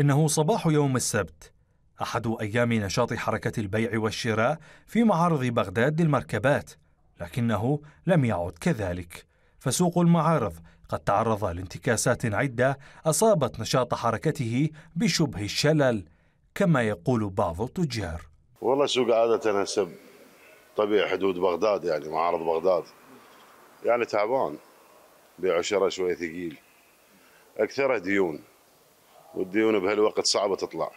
إنه صباح يوم السبت أحد أيام نشاط حركة البيع والشراء في معارض بغداد للمركبات لكنه لم يعد كذلك فسوق المعارض قد تعرض لانتكاسات عدة أصابت نشاط حركته بشبه الشلل كما يقول بعض التجار والله السوق عادة هسه طبيعي حدود بغداد يعني معارض بغداد يعني تعبان بيع وشراء شوية ثقيل أكثره ديون والديون بهالوقت صعبه تطلع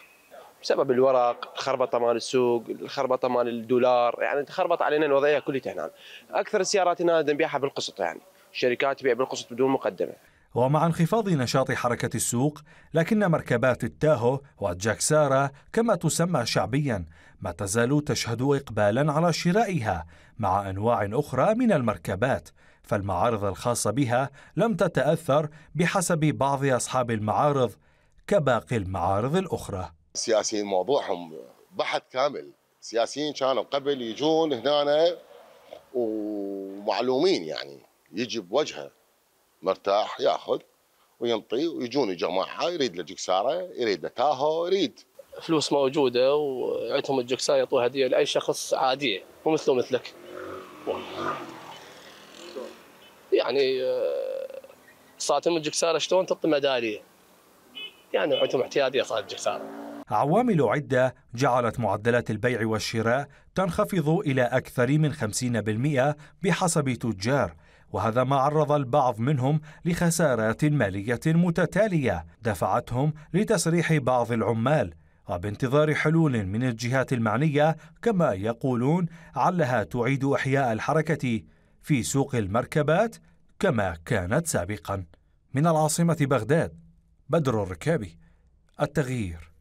بسبب الورق، الخربطه مال السوق، الخربطه مال الدولار، يعني تخربط علينا الوضعيه كلها هنا. اكثر السيارات هنا نبيعها بالقسط يعني، الشركات تبيع بالقسط بدون مقدمه. ومع انخفاض نشاط حركة السوق لكن مركبات التاهو والجاكسارا كما تسمى شعبيا ما تزال تشهد إقبالا على شرائها مع أنواع أخرى من المركبات فالمعارض الخاصة بها لم تتأثر بحسب بعض أصحاب المعارض كباقي المعارض الأخرى السياسيين موضوعهم بحث كامل السياسيين كانوا قبل يجون هنا ومعلومين يعني يجي بوجهه مرتاح ياخذ وينطي ويجون جماعه يريد له جكساره يريد له تاهو يريد فلوس موجوده وعندهم الجكساره يعطوها هديه لاي شخص عادي مو مثله مثلك يعني آه، من الجكساره شلون تعطي ميداليه يعني عندهم اعتيادي صارت جساره عوامل عدة جعلت معدلات البيع والشراء تنخفض إلى أكثر من 50% بحسب تجار وهذا ما عرض البعض منهم لخسارات مالية متتالية دفعتهم لتسريح بعض العمال وبانتظار حلول من الجهات المعنية كما يقولون علها تعيد إحياء الحركة في سوق المركبات كما كانت سابقا من العاصمة بغداد بدر الركابي التغيير